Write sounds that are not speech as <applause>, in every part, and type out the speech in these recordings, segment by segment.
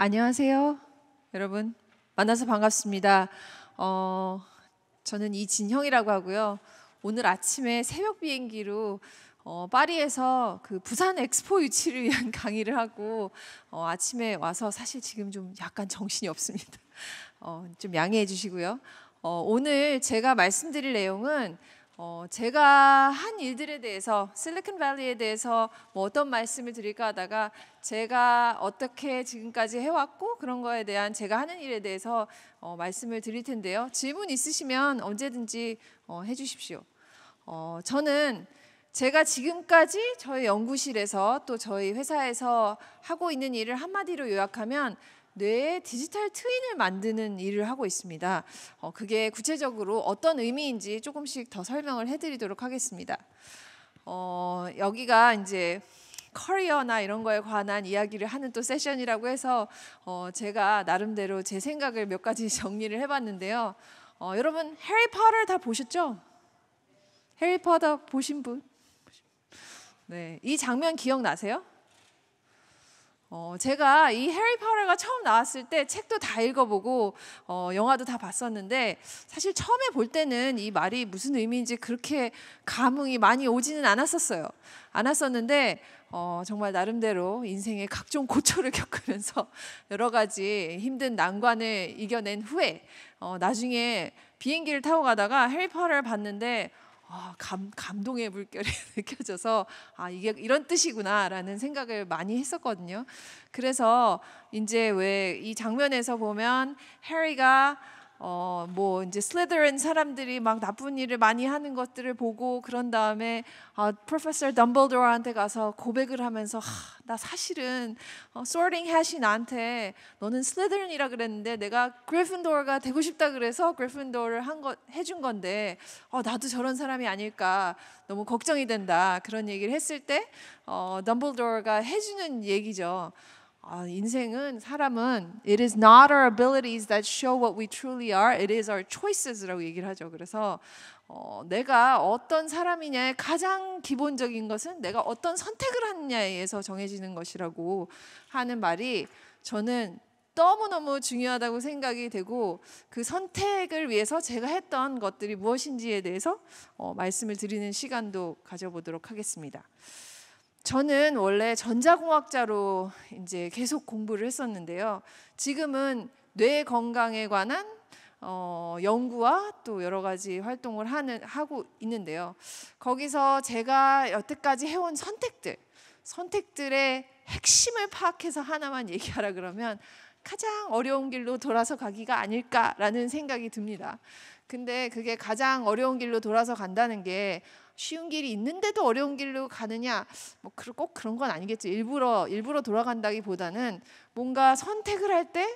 안녕하세요, 여러분. 만나서 반갑습니다. 어, 저는 이진형이라고 하고요. 오늘 아침에 새벽 비행기로 어, 파리에서 그 부산 엑스포 유치를 위한 <laughs> 강의를 하고 어, 아침에 와서 사실 지금 좀 약간 정신이 없습니다. 어, 좀 양해해 주시고요. 어, 오늘 제가 말씀드릴 내용은 어, 제가 한 일들에 대해서 실리콘밸리에 대해서 뭐 어떤 말씀을 드릴까 하다가 제가 어떻게 지금까지 해왔고 그런 거에 대한 제가 하는 일에 대해서 어, 말씀을 드릴 텐데요. 질문 있으시면 언제든지 어, 해주십시오. 어, 저는 제가 지금까지 저희 연구실에서 또 저희 회사에서 하고 있는 일을 한마디로 요약하면 뇌의 디지털 트윈을 만드는 일을 하고 있습니다. 어, 그게 구체적으로 어떤 의미인지 조금씩 더 설명을 해드리도록 하겠습니다. 어, 여기가 이제 커리어나 이런 거에 관한 이야기를 하는 또 세션이라고 해서 어, 제가 나름대로 제 생각을 몇 가지 <laughs> 정리를 해봤는데요. 어, 여러분 해리포터를 다 보셨죠? 해리포터 보신 분? 네, 이 장면 기억나세요? 어, 제가 이 해리 파워가 처음 나왔을 때 책도 다 읽어보고 어, 영화도 다 봤었는데 사실 처음에 볼 때는 이 말이 무슨 의미인지 그렇게 감흥이 많이 오지는 않았었어요. 않았었는데 어, 정말 나름대로 인생의 각종 고초를 <laughs> 겪으면서 여러 가지 힘든 난관을 이겨낸 후에 어, 나중에 비행기를 타고 가다가 해리 파월을 봤는데 아, 감, 감동의 물결이 <laughs> 느껴져서 아 이게 이런 뜻이구나라는 생각을 많이 했었거든요. 그래서 이제 왜 이 장면에서 보면 해리가 어, 뭐 이제 슬리더린 사람들이 막 나쁜 일을 많이 하는 것들을 보고 그런 다음에 어, 프로페서 덤블도어한테 가서 고백을 하면서 하, 나 사실은 어, 소팅 해시 나한테 너는 슬리더린이라 그랬는데 내가 그리핀도어가 되고 싶다 그래서 그리핀도어를 한 것 해준 건데 어, 나도 저런 사람이 아닐까 너무 걱정이 된다 그런 얘기를 했을 때 어, 덤블도어가 해주는 얘기죠. 아, 인생은 사람은 it is not our abilities that show what we truly are, it is our choices라고 얘기를 하죠. 그래서 어, 내가 어떤 사람이냐의 가장 기본적인 것은 내가 어떤 선택을 하느냐에 서 정해지는 것이라고 하는 말이 저는 너무너무 중요하다고 생각이 되고 그 선택을 위해서 제가 했던 것들이 무엇인지에 대해서 어, 말씀을 드리는 시간도 가져보도록 하겠습니다. 저는 원래 전자공학자로 이제 계속 공부를 했었는데요. 지금은 뇌 건강에 관한 어, 연구와 또 여러 가지 활동을 하는 하고 있는데요. 거기서 제가 여태까지 해온 선택들, 선택들의 핵심을 파악해서 하나만 얘기하라 그러면 가장 어려운 길로 돌아서 가기가 아닐까라는 생각이 듭니다. 근데 그게 가장 어려운 길로 돌아서 간다는 게 쉬운 길이 있는데도 어려운 길로 가느냐 뭐꼭 그런 건 아니겠죠. 일부러 일부러 돌아간다기보다는 뭔가 선택을 할 때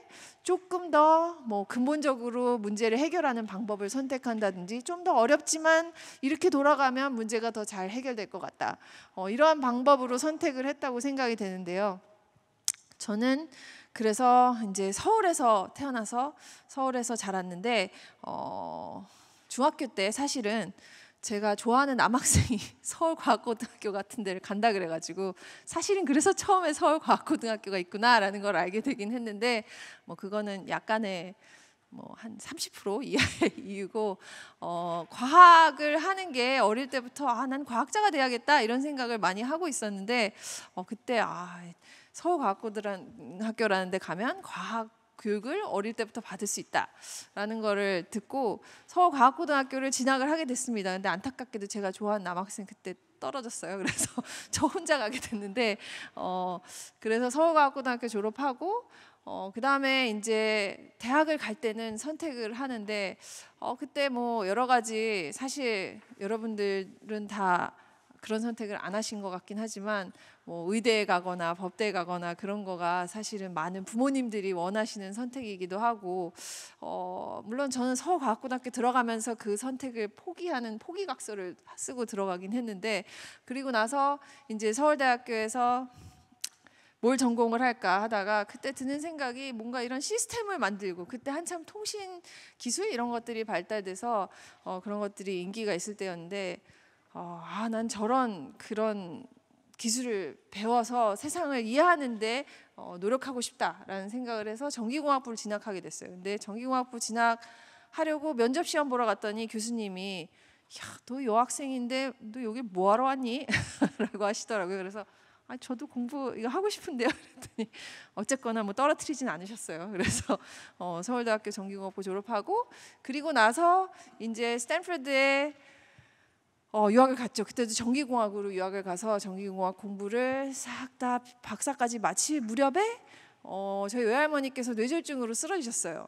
조금 더 뭐 근본적으로 문제를 해결하는 방법을 선택한다든지 좀 더 어렵지만 이렇게 돌아가면 문제가 더 잘 해결될 것 같다. 어, 이러한 방법으로 선택을 했다고 생각이 되는데요. 저는 그래서 이제 서울에서 태어나서 서울에서 자랐는데 어, 중학교 때 사실은 제가 좋아하는 남학생이 <laughs> 서울과학고등학교 같은 데를 간다 그래가지고 사실은 그래서 처음에 서울과학고등학교가 있구나라는 걸 알게 되긴 했는데 뭐 그거는 약간의 뭐 한 30% <laughs> 이하의 이유고 어, 과학을 하는 게 어릴 때부터 아 난 과학자가 돼야겠다 이런 생각을 많이 하고 있었는데 어, 그때 아 서울과학고등학교라는 데 가면 과학 교육을 어릴 때부터 받을 수 있다라는 거를 듣고 서울과학고등학교를 진학을 하게 됐습니다. 근데 안타깝게도 제가 좋아하는 남학생 그때 떨어졌어요. <laughs> 그래서 저 혼자 가게 됐는데 어 그래서 서울과학고등학교 졸업하고 어, 그 다음에 이제 대학을 갈 때는 선택을 하는데, 어, 그때 뭐 여러 가지 사실 여러분들은 다 그런 선택을 안 하신 것 같긴 하지만 뭐 의대에 가거나 법대에 가거나 그런 거가 사실은 많은 부모님들이 원하시는 선택이기도 하고 어 물론 저는 서울과학고등학교 들어가면서 그 선택을 포기하는 포기각서를 쓰고 들어가긴 했는데 그리고 나서 이제 서울대학교에서 뭘 전공을 할까 하다가 그때 드는 생각이 뭔가 이런 시스템을 만들고 그때 한참 통신 기술 이런 것들이 발달돼서 어, 그런 것들이 인기가 있을 때였는데 어, 아, 난 저런 그런 기술을 배워서 세상을 이해하는데 어, 노력하고 싶다라는 생각을 해서 전기공학부를 진학하게 됐어요. 근데 전기공학부 진학하려고 면접 시험 보러 갔더니 교수님이 야, 너 여학생인데 너 여기 뭐 하러 왔니? <laughs> 라고 하시더라고요. 그래서 아, 저도 공부 이거 하고 싶은데요. <laughs> 그랬더니 어쨌거나 뭐 떨어뜨리진 않으셨어요. 그래서 어, 서울대학교 전기공학부 졸업하고 그리고 나서 이제 스탠퍼드에 어, 유학을 갔죠. 그때도 전기공학으로 유학을 가서 전기공학 공부를 싹 다 박사까지 마치 무렵에 어, 저희 외할머니께서 뇌졸중으로 쓰러지셨어요.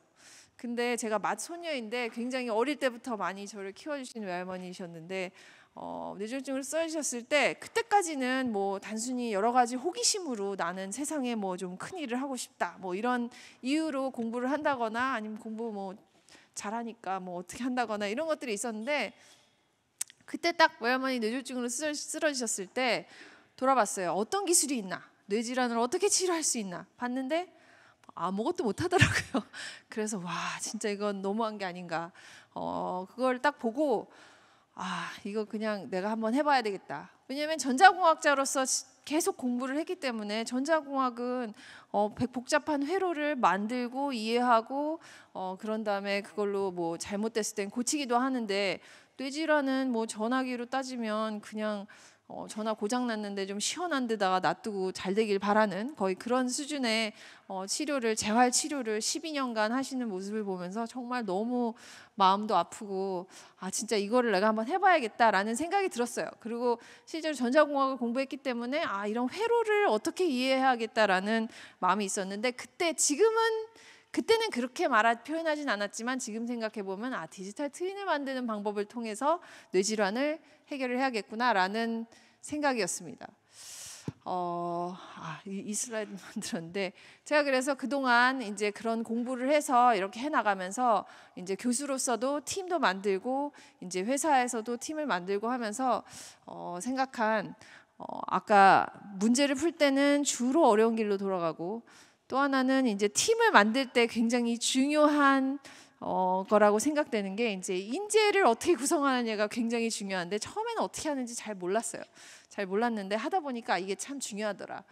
근데 제가 맏소녀인데 굉장히 어릴 때부터 많이 저를 키워주신 외할머니셨는데 어, 뇌졸중으로 쓰러지셨을 때 그때까지는 뭐 단순히 여러 가지 호기심으로 나는 세상에 뭐 좀 큰 일을 하고 싶다 뭐 이런 이유로 공부를 한다거나 아니면 공부 뭐 잘하니까 뭐 어떻게 한다거나 이런 것들이 있었는데 그때 딱 외할머니 뇌졸중으로 쓰러지셨을 때 돌아봤어요. 어떤 기술이 있나? 뇌질환을 어떻게 치료할 수 있나? 봤는데 아무것도 못 하더라고요. <laughs> 그래서 와 진짜 이건 너무한 게 아닌가. 어 그걸 딱 보고 아 이거 그냥 내가 한번 해봐야 되겠다. 왜냐하면 전자공학자로서 계속 공부를 했기 때문에 전자공학은 어, 복잡한 회로를 만들고 이해하고 어, 그런 다음에 그걸로 뭐 잘못됐을 땐 고치기도 하는데 돼지라는뭐 전화기로 따지면 그냥 어, 전화 고장 났는데 좀 시원한 데다가 놔두고 잘 되길 바라는 거의 그런 수준의 어, 치료를 재활 치료를 12년간 하시는 모습을 보면서 정말 너무 마음도 아프고 아 진짜 이거를 내가 한번 해봐야겠다라는 생각이 들었어요. 그리고 실제로 전자공학을 공부했기 때문에 아 이런 회로를 어떻게 이해해야겠다라는 마음이 있었는데 그때 지금은 그때는 그렇게 말하 표현하진 않았지만 지금 생각해 보면 아 디지털 트윈을 만드는 방법을 통해서 뇌 질환을 해결을 해야겠구나라는 생각이었습니다. 어, 아, 이, 이 슬라이드 만들었는데 제가 그래서 그동안 이제 그런 공부를 해서 이렇게 해 나가면서 이제 교수로서도 팀도 만들고 이제 회사에서도 팀을 만들고 하면서 어, 생각한 어, 아까 문제를 풀 때는 주로 어려운 길로 돌아가고 또 하나는 이제 팀을 만들 때 굉장히 중요한 어, 거라고 생각되는 게 이제 인재를 어떻게 구성하느냐가 굉장히 중요한데 처음에는 어떻게 하는지 잘 몰랐어요. 잘 몰랐는데 하다 보니까 아, 이게 참 중요하더라.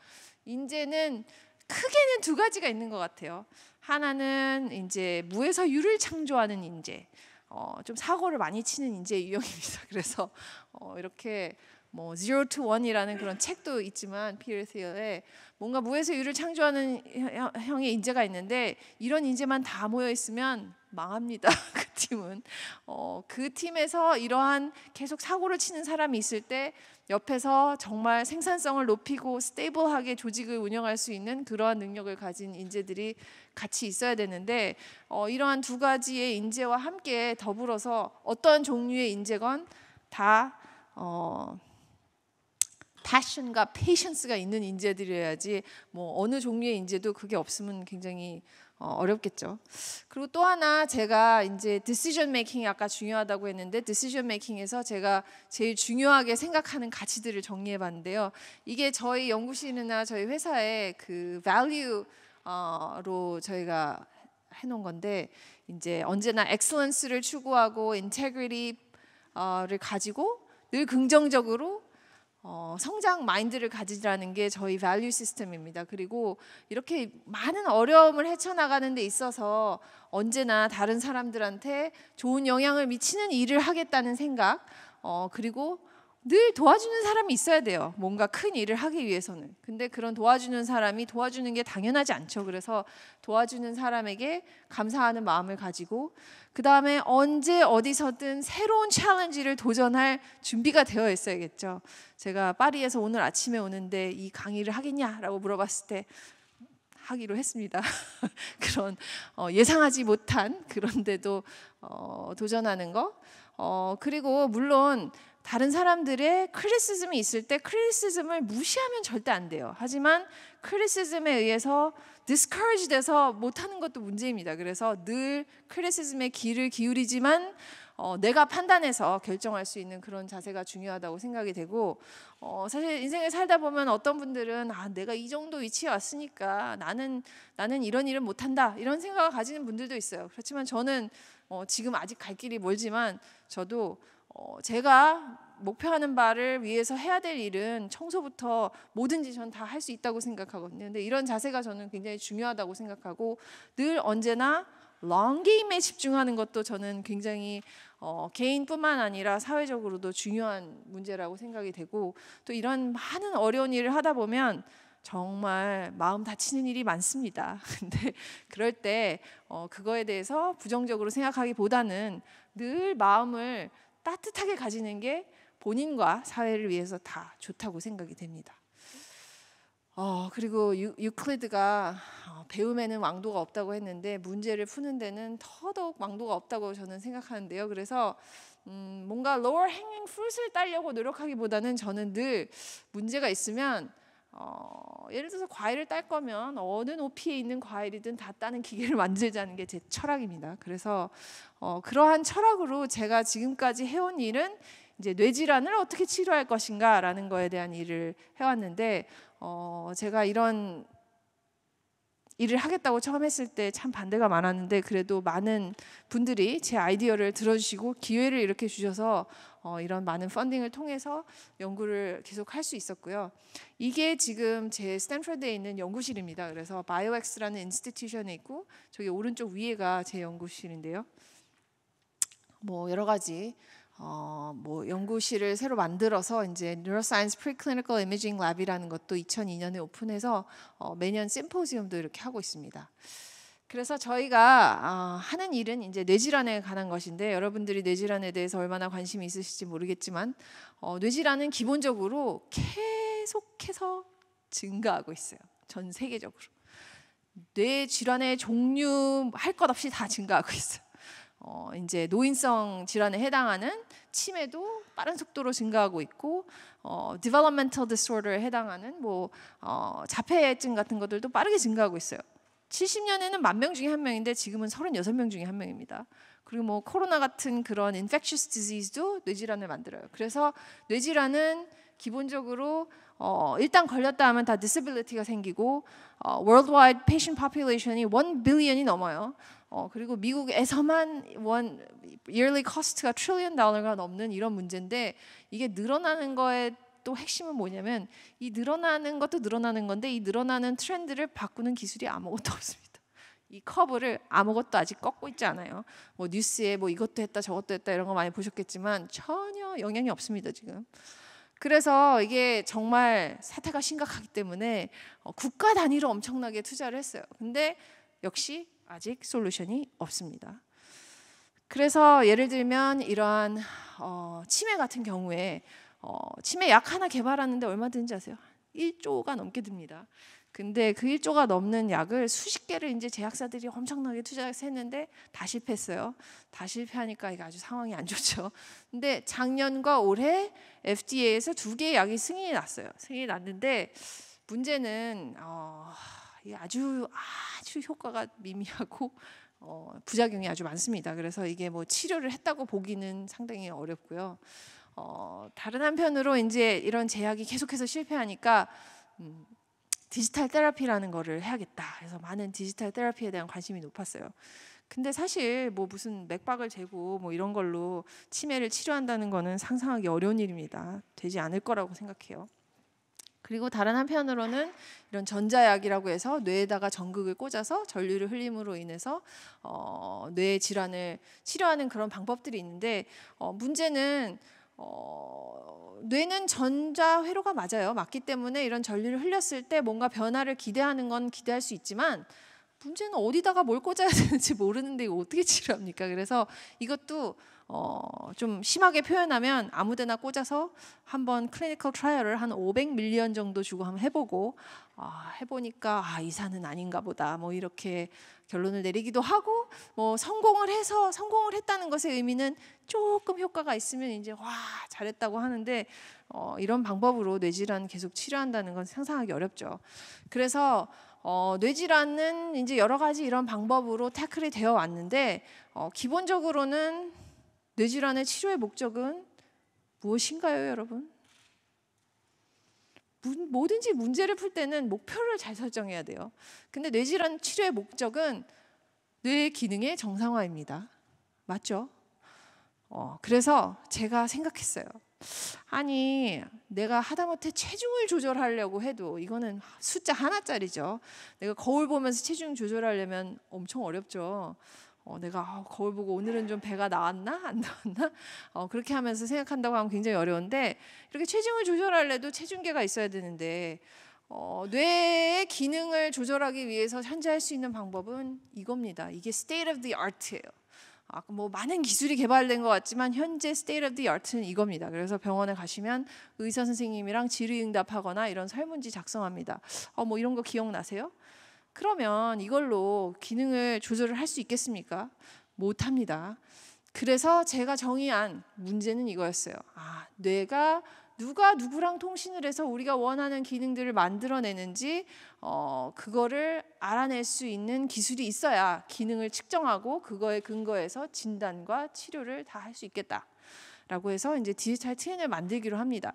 인재는 크게는 두 가지가 있는 것 같아요. 하나는 이제 무에서 유를 창조하는 인재, 어, 좀 사고를 많이 치는 인재 유형입니다. <laughs> 그래서 어, 이렇게 뭐 Zero to One이라는 그런 책도 있지만 피르 세어의 뭔가 무에서 유를 창조하는 형의 인재가 있는데 이런 인재만 다 모여 있으면 망합니다. <laughs> 그 팀은 어, 그 팀에서 이러한 계속 사고를 치는 사람이 있을 때 옆에서 정말 생산성을 높이고 스테이블하게 조직을 운영할 수 있는 그러한 능력을 가진 인재들이 같이 있어야 되는데 어, 이러한 두 가지의 인재와 함께 더불어서 어떤 종류의 인재건 다 어, 패션과 페이션스가 있는 인재들이어야지 뭐 어느 종류의 인재도 그게 없으면 굉장히 어, 어렵겠죠. 그리고 또 하나 제가 이제 d e c i s i o 아까 중요하다고 했는데 d e c i s i 에서 제가 제일 중요하게 생각하는 가치들을 정리해 봤는데요. 이게 저희 연구실이나 저희 회사의 그 v a 어, 로 저희가 해놓은 건데 이제 언제나 e x c e 를 추구하고 i n t e g 를 가지고 늘 긍정적으로 어, 성장 마인드를 가지라는 게 저희 밸류 시스템입니다. 그리고 이렇게 많은 어려움을 헤쳐나가는 데 있어서 언제나 다른 사람들한테 좋은 영향을 미치는 일을 하겠다는 생각, 어, 그리고 늘 도와주는 사람이 있어야 돼요. 뭔가 큰 일을 하기 위해서는. 근데 그런 도와주는 사람이 도와주는 게 당연하지 않죠. 그래서 도와주는 사람에게 감사하는 마음을 가지고 그 다음에 언제 어디서든 새로운 챌린지를 도전할 준비가 되어 있어야겠죠. 제가 파리에서 오늘 아침에 오는데 이 강의를 하겠냐라고 물어봤을 때 하기로 했습니다. <laughs> 그런 어, 예상하지 못한 그런데도 어, 도전하는 거. 어, 그리고 물론 다른 사람들의 크리시즘이 있을 때 크리시즘을 무시하면 절대 안 돼요. 하지만 크리시즘에 의해서 디스커리지 돼서 못하는 것도 문제입니다. 그래서 늘 크리시즘에 귀를 기울이지만 어, 내가 판단해서 결정할 수 있는 그런 자세가 중요하다고 생각이 되고 어, 사실 인생을 살다 보면 어떤 분들은 아 내가 이 정도 위치에 왔으니까 나는 나는 이런 일은 못한다 이런 생각을 가지는 분들도 있어요. 그렇지만 저는 어, 지금 아직 갈 길이 멀지만 저도 어, 제가 목표하는 바를 위해서 해야 될 일은 청소부터 뭐든지 전 다 할 수 있다고 생각하거든요. 근데 이런 자세가 저는 굉장히 중요하다고 생각하고 늘 언제나 롱 게임에 집중하는 것도 저는 굉장히 어, 개인뿐만 아니라 사회적으로도 중요한 문제라고 생각이 되고 또 이런 많은 어려운 일을 하다 보면 정말 마음 다치는 일이 많습니다. <laughs> 근데 그럴 때 어, 그거에 대해서 부정적으로 생각하기보다는 늘 마음을 따뜻하게 가지는 게 본인과 사회를 위해서 다 좋다고 생각이 됩니다. 어, 그리고 유, 유클리드가 어, 배움에는 왕도가 없다고 했는데 문제를 푸는 데는 더더욱 왕도가 없다고 저는 생각하는데요. 그래서 음, 뭔가 lower hanging fruit을 따려고 노력하기보다는 저는 늘 문제가 있으면 어, 예를 들어서 과일을 딸 거면 어느 높이에 있는 과일이든 다 따는 기계를 <laughs> 만들자는 게 제 철학입니다. 그래서 어, 그러한 철학으로 제가 지금까지 해온 일은 이제 뇌질환을 어떻게 치료할 것인가라는 거에 대한 일을 해왔는데 어, 제가 이런 일을 하겠다고 처음 했을 때 참 반대가 많았는데 그래도 많은 분들이 제 아이디어를 들어주시고 기회를 이렇게 주셔서 어, 이런 많은 펀딩을 통해서 연구를 계속 할 수 있었고요. 이게 지금 제 스탠퍼드에 있는 연구실입니다. 그래서 바이오엑스라는 인스티튜션에 있고 저기 오른쪽 위에가 제 연구실인데요. 뭐 여러 가지 어뭐 연구실을 새로 만들어서 이제 Neuroscience Preclinical Imaging Lab이라는 것도 2002년에 오픈해서 어, 매년 심포지엄도 이렇게 하고 있습니다. 그래서 저희가 아, 하는 일은 이제 뇌질환에 관한 것인데 여러분들이 뇌질환에 대해서 얼마나 관심이 있으실지 모르겠지만 어, 뇌질환은 기본적으로 계속해서 증가하고 있어요. 전 세계적으로 뇌 질환의 종류 할 것 없이 다 증가하고 있어요. 어, 이제 노인성 질환에 해당하는 치매도 빠른 속도로 증가하고 있고 어, developmental disorder에 해당하는 뭐 어, 자폐증 같은 것들도 빠르게 증가하고 있어요. 70년에는 만 명 중에 한 명인데 지금은 36명 중에 한 명입니다. 그리고 뭐 코로나 같은 그런 infectious disease도 뇌질환을 만들어요. 그래서 뇌질환은 기본적으로 어, 일단 걸렸다 하면 다 disability가 생기고 어, worldwide patient population이 1 billion이 넘어요. 어, 그리고 미국에서만 원 yearly cost가 trillion 달러가 넘는 이런 문제인데 이게 늘어나는 거에 또 핵심은 뭐냐면 이 늘어나는 것도 늘어나는 건데 이 늘어나는 트렌드를 바꾸는 기술이 아무것도 <laughs> 없습니다. 이 커브를 아무것도 아직 꺾고 있지 않아요. 뭐 뉴스에 뭐 이것도 했다 저것도 했다 이런 거 많이 보셨겠지만 전혀 영향이 없습니다 지금. 그래서 이게 정말 사태가 심각하기 때문에 어, 국가 단위로 엄청나게 투자를 했어요. 근데 역시 아직 솔루션이 없습니다. 그래서 예를 들면 이러한 어, 치매 같은 경우에 어, 치매 약 하나 개발하는데 얼마 드는지 아세요? 1조가 넘게 듭니다. 근데 그 1조가 넘는 약을 수십 개를 이제 제약사들이 엄청나게 투자 했는데 다 실패했어요. 다 실패하니까 이게 아주 상황이 안 좋죠. 근데 작년과 올해 FDA에서 두 개의 약이 승인이 났어요. 승인이 났는데 문제는 어, 아주 아주 효과가 미미하고 어, 부작용이 아주 많습니다. 그래서 이게 뭐 치료를 했다고 보기는 상당히 어렵고요. 어, 다른 한편으로 이제 이런 제약이 계속해서 실패하니까 음, 디지털 테라피라는 거를 해야겠다. 그래서 많은 디지털 테라피에 대한 관심이 높았어요. 근데 사실 뭐 무슨 맥박을 재고 뭐 이런 걸로 치매를 치료한다는 거는 상상하기 어려운 일입니다. 되지 않을 거라고 생각해요. 그리고 다른 한편으로는 이런 전자약이라고 해서 뇌에다가 전극을 꽂아서 전류를 흘림으로 인해서 어, 뇌 질환을 치료하는 그런 방법들이 있는데 어, 문제는 어, 뇌는 전자 회로가 맞아요. 맞기 때문에 이런 전류를 흘렸을 때 뭔가 변화를 기대하는 건 기대할 수 있지만 문제는 어디다가 뭘 꽂아야 <laughs> 되는지 모르는데 이거 어떻게 치료합니까? 그래서 이것도 어, 좀 심하게 표현하면 아무데나 꽂아서 한번 클리니컬 트라이얼을 한 500밀리언 정도 주고 한번 해보고 아, 해보니까 아, 이사는 아닌가 보다 뭐 이렇게 결론을 내리기도 하고 뭐 성공을 해서 성공을 했다는 것의 의미는 조금 효과가 있으면 이제 와 잘했다고 하는데 어, 이런 방법으로 뇌질환 계속 치료한다는 건 상상하기 어렵죠. 그래서 어, 뇌질환은 이제 여러 가지 이런 방법으로 태클이 되어 왔는데 어, 기본적으로는 뇌질환의 치료의 목적은 무엇인가요, 여러분? 뭐든지 문제를 풀 때는 목표를 잘 설정해야 돼요. 근데 뇌질환 치료의 목적은 뇌 기능의 정상화입니다. 맞죠? 어, 그래서 제가 생각했어요. 아니, 내가 하다못해 체중을 조절하려고 해도 이거는 숫자 하나짜리죠. 내가 거울 보면서 체중 조절하려면 엄청 어렵죠. 어, 내가 아, 거울 보고 오늘은 좀 배가 나왔나 안 나왔나 어, 그렇게 하면서 생각한다고 하면 굉장히 어려운데 이렇게 체중을 조절할래도 체중계가 있어야 되는데 어, 뇌의 기능을 조절하기 위해서 현재 할 수 있는 방법은 이겁니다. 이게 state of the art예요. 아뭐 많은 기술이 개발된 것 같지만 현재 state of the art는 이겁니다. 그래서 병원에 가시면 의사 선생님이랑 질의응답하거나 이런 설문지 작성합니다. 어, 뭐 이런 거 기억나세요? 그러면 이걸로 기능을 조절을 할 수 있겠습니까? 못 합니다. 그래서 제가 정의한 문제는 이거였어요. 아, 뇌가 누가 누구랑 통신을 해서 우리가 원하는 기능들을 만들어내는지 어, 그거를 알아낼 수 있는 기술이 있어야 기능을 측정하고 그거에 근거해서 진단과 치료를 다 할 수 있겠다라고 해서 이제 디지털 트윈을 만들기로 합니다.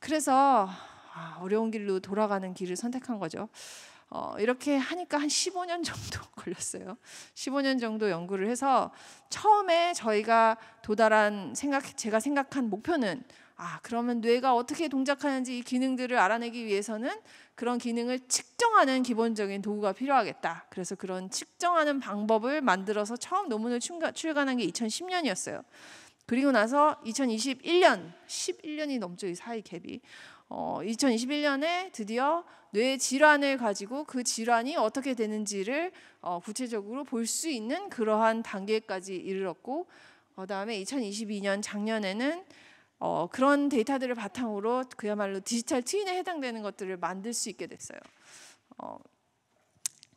그래서 아, 어려운 길로 돌아가는 길을 선택한 거죠. 어, 이렇게 하니까 한 15년 정도 <laughs> 걸렸어요. 15년 정도 연구를 해서 처음에 저희가 도달한 생각, 제가 생각한 목표는 아, 그러면 뇌가 어떻게 동작하는지 이 기능들을 알아내기 위해서는 그런 기능을 측정하는 기본적인 도구가 필요하겠다. 그래서 그런 측정하는 방법을 만들어서 처음 논문을 출간한 게 2010년이었어요. 그리고 나서 2021년, 11년이 넘죠, 이 사이 갭이. 어, 2021년에 드디어 뇌 질환을 가지고 그 질환이 어떻게 되는지를 어, 구체적으로 볼 수 있는 그러한 단계까지 이르렀고 그 다음에 2022년 작년에는 어, 그런 데이터들을 바탕으로 그야말로 디지털 트윈에 해당되는 것들을 만들 수 있게 됐어요. 어,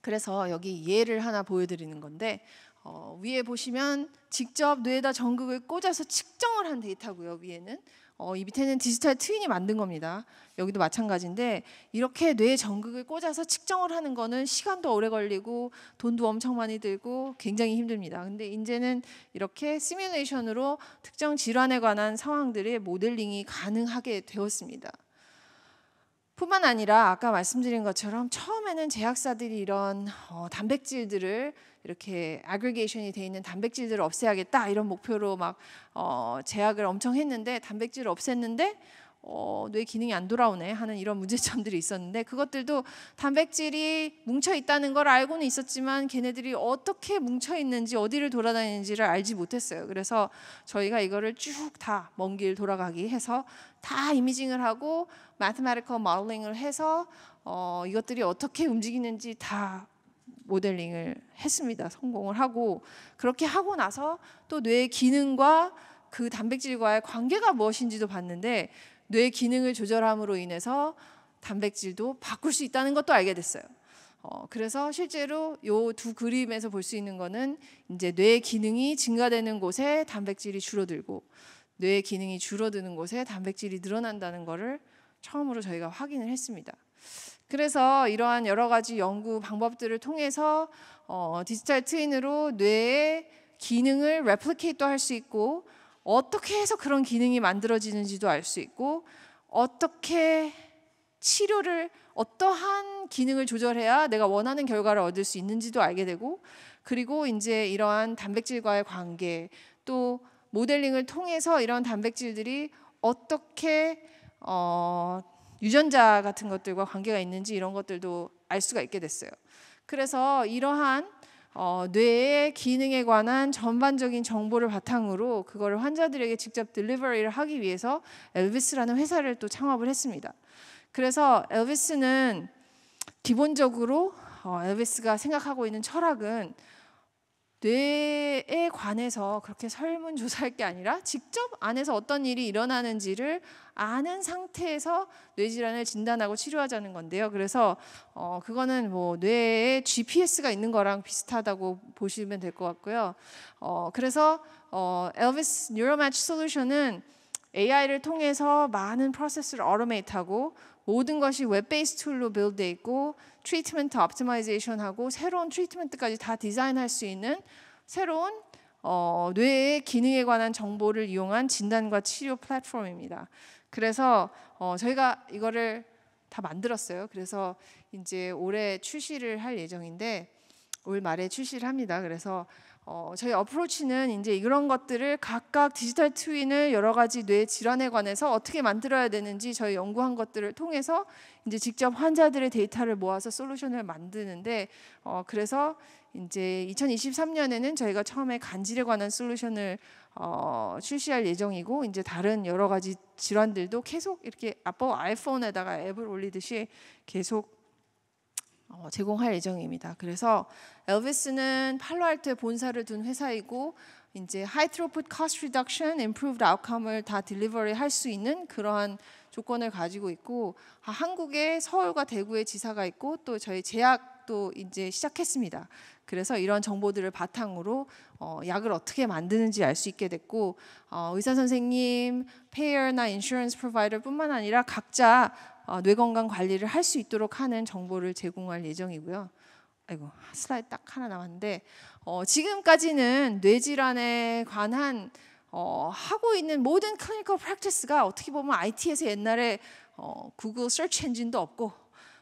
그래서 여기 예를 하나 보여드리는 건데 어, 위에 보시면 직접 뇌에다 전극을 꽂아서 측정을 한 데이터고요. 위에는 어, 이 밑에는 디지털 트윈이 만든 겁니다. 여기도 마찬가지인데 이렇게 뇌 전극을 꽂아서 측정을 하는 거는 시간도 오래 걸리고 돈도 엄청 많이 들고 굉장히 힘듭니다. 근데 이제는 이렇게 시뮬레이션으로 특정 질환에 관한 상황들의 모델링이 가능하게 되었습니다. 뿐만 아니라 아까 말씀드린 것처럼 처음에는 제약사들이 이런 어, 단백질들을 이렇게 아그리게이션이 돼 있는 단백질들을 없애야겠다 이런 목표로 막 어, 제약을 엄청 했는데 단백질을 없앴는데 어, 뇌 기능이 안 돌아오네 하는 이런 문제점들이 있었는데 그것들도 단백질이 뭉쳐 있다는 걸 알고는 있었지만 걔네들이 어떻게 뭉쳐 있는지 어디를 돌아다니는지를 알지 못했어요. 그래서 저희가 이거를 쭉 다 먼 길 돌아가기 해서 다 이미징을 하고 마테마리컬 모델링을 해서 어, 이것들이 어떻게 움직이는지 다 모델링을 했습니다. 성공을 하고 그렇게 하고 나서 또 뇌의 기능과 그 단백질과의 관계가 무엇인지도 봤는데 뇌 기능을 조절함으로 인해서 단백질도 바꿀 수 있다는 것도 알게 됐어요. 어, 그래서 실제로 요 두 그림에서 볼 수 있는 거는 이제 뇌 기능이 증가되는 곳에 단백질이 줄어들고 뇌 기능이 줄어드는 곳에 단백질이 늘어난다는 거를 처음으로 저희가 확인을 했습니다. 그래서 이러한 여러 가지 연구 방법들을 통해서 어, 디지털 트윈으로 뇌의 기능을 레플리케이트도 할수 있고 어떻게 해서 그런 기능이 만들어지는지도 알 수 있고 어떻게 치료를 어떠한 기능을 조절해야 내가 원하는 결과를 얻을 수 있는지도 알게 되고 그리고 이제 이러한 단백질과의 관계 또 모델링을 통해서 이런 단백질들이 어떻게 어, 유전자 같은 것들과 관계가 있는지 이런 것들도 알 수가 있게 됐어요. 그래서 이러한 어, 뇌의 기능에 관한 전반적인 정보를 바탕으로 그거를 환자들에게 직접 딜리버리를 하기 위해서 엘비스라는 회사를 또 창업을 했습니다. 그래서 엘비스는 기본적으로 어, 엘비스가 생각하고 있는 철학은 뇌에 관해서 그렇게 설문조사할 게 아니라 직접 안에서 어떤 일이 일어나는지를 아는 상태에서 뇌질환을 진단하고 치료하자는 건데요. 그래서 어, 그거는 뭐 뇌에 GPS가 있는 거랑 비슷하다고 보시면 될 것 같고요. 어, 그래서 어, Elvis Neuromatch Solution은 AI를 통해서 많은 프로세스를 어로메이트하고 모든 것이 웹베이스 툴로 빌드돼 있고 트리트먼트 옵티마이제이션하고 새로운 트리트먼트까지 다 디자인할 수 있는 새로운 어, 뇌의 기능에 관한 정보를 이용한 진단과 치료 플랫폼입니다. 그래서 어, 저희가 이거를 다 만들었어요. 그래서 이제 올해 출시를 할 예정인데 올 말에 출시를 합니다. 그래서 어, 저희 어프로치는 이제 이런 것들을 각각 디지털 트윈을 여러 가지 뇌 질환에 관해서 어떻게 만들어야 되는지 저희 연구한 것들을 통해서 이제 직접 환자들의 데이터를 모아서 솔루션을 만드는데 어, 그래서 이제 2023년에는 저희가 처음에 간질에 관한 솔루션을 어, 출시할 예정이고 이제 다른 여러 가지 질환들도 계속 이렇게 아빠 아이폰에다가 앱을 올리듯이 계속 어, 제공할 예정입니다. 그래서 엘비스는 팔로알토에 본사를 둔 회사이고 이제 high throughput cost r 을다 딜리버리 할 수 있는 그러한 조건을 가지고 있고 아, 한국에 서울과 대구에 지사가 있고 또 저희 제약도 이제 시작했습니다. 그래서 이런 정보들을 바탕으로 어, 약을 어떻게 만드는지 알 수 있게 됐고 어, 의사 선생님, 페이어나 인슈런스 프로바이더뿐만 아니라 각자 어, 뇌건강 관리를 할 수 있도록 하는 정보를 제공할 예정이고요. 아이고 슬라이드 딱 하나 남았는데 어, 지금까지는 뇌질환에 관한 어, 하고 있는 모든 클리니컬 프랙티스가 어떻게 보면 IT에서 옛날에 어, 구글 서치 엔진도 없고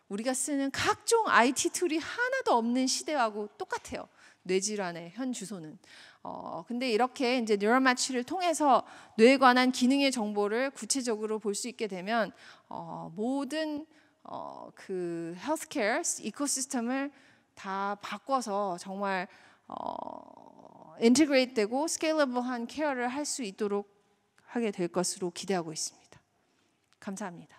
우리가 쓰는 각종 IT 툴이 하나도 없는 시대하고 똑같아요. 뇌질환의 현 주소는. 어, 근데 이렇게 이제 뉴럴마취를 통해서 뇌에 관한 기능의 정보를 구체적으로 볼 수 있게 되면 어, 모든 어, 그 헬스케어 이코시스템을 다 바꿔서 정말 어, 인티그레이트 되고 스케일러블한 케어를 할 수 있도록 하게 될 것으로 기대하고 있습니다. 감사합니다.